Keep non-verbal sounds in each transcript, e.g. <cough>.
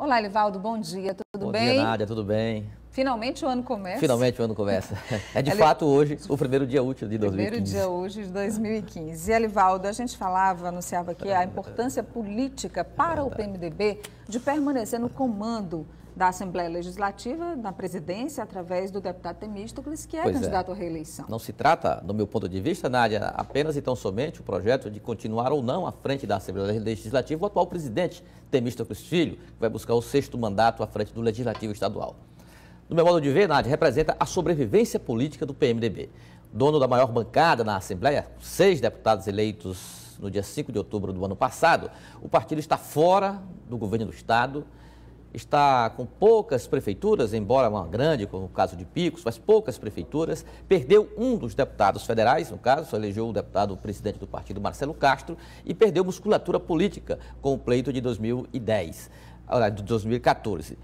Olá, Livaldo, bom dia, tudo bom bem? Bom dia, Nádia, tudo bem? Finalmente o ano começa. Finalmente o ano começa. <laughs> É de fato hoje o primeiro dia útil de 2015. Primeiro dia útil de 2015. E, Elivaldo, a gente falava, anunciava aqui, a é importância política é para o PMDB de permanecer no comando da Assembleia Legislativa, da presidência, através do deputado Temístocles, que é pois é. candidato é. à reeleição. Não se trata, do meu ponto de vista, Nádia, apenas e tão somente o projeto de continuar ou não à frente da Assembleia Legislativa o atual presidente Temístocles Filho, que vai buscar o sexto mandato à frente do Legislativo Estadual. No meu modo de ver, Nádia, representa a sobrevivência política do PMDB. Dono da maior bancada na Assembleia, seis deputados eleitos no dia 5 de outubro do ano passado, o partido está fora do governo do Estado, está com poucas prefeituras, embora uma grande, como o caso de Picos, mas poucas prefeituras, perdeu um dos deputados federais, no caso, elegeu o deputado presidente do partido, Marcelo Castro, e perdeu musculatura política com o pleito de 2010, de 2014.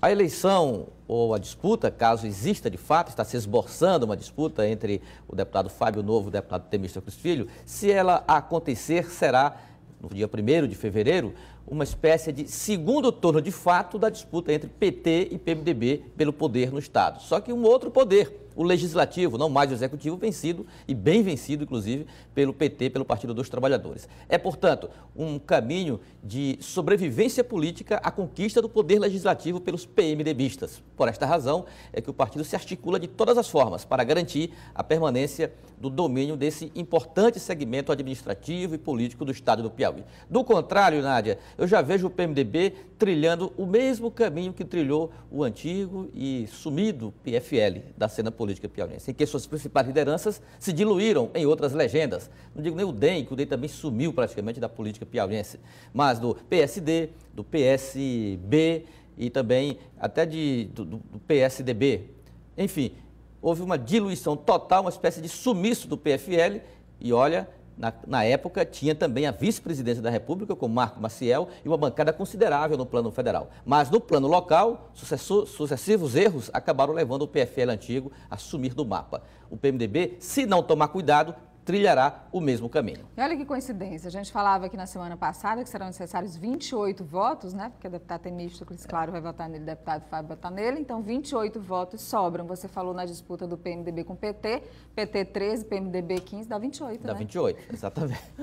A eleição ou a disputa, caso exista de fato, está se esboçando uma disputa entre o deputado Fábio Novo e o deputado Temístocles Filho, se ela acontecer, será no dia 1 de fevereiro, uma espécie de segundo turno de fato da disputa entre PT e PMDB pelo poder no Estado. Só que um outro poder, o legislativo, não mais o executivo, vencido e bem vencido, inclusive, pelo PT, pelo Partido dos Trabalhadores. É, portanto, um caminho de sobrevivência política à conquista do poder legislativo pelos PMDBistas. Por esta razão é que o partido se articula de todas as formas para garantir a permanência do domínio desse importante segmento administrativo e político do Estado do Piauí. Do contrário, Nádia, eu já vejo o PMDB trilhando o mesmo caminho que trilhou o antigo e sumido PFL da cena política política piauiense, em que suas principais lideranças se diluíram em outras legendas. Não digo nem o DEM, que o DEM também sumiu praticamente da política piauiense, mas do PSD, do PSB e também até de, do, do PSDB. Enfim, houve uma diluição total, uma espécie de sumiço do PFL e olha na, na, época, tinha também a vice-presidência da República, com Marco Maciel, e uma bancada considerável no plano federal. Mas no plano local, sucesso, sucessivos erros acabaram levando o PFL antigo a sumir do mapa. O PMDB, se não tomar cuidado, trilhará o mesmo caminho. E olha que coincidência, a gente falava aqui na semana passada que serão necessários 28 votos, né? Porque o deputado Temístocles, claro, vai votar nele, o deputado Fábio vai votar nele, então 28 votos sobram. Você falou na disputa do PMDB com o PT, PT 13, PMDB 15, dá 28, dá né? Dá 28, <laughs> exatamente.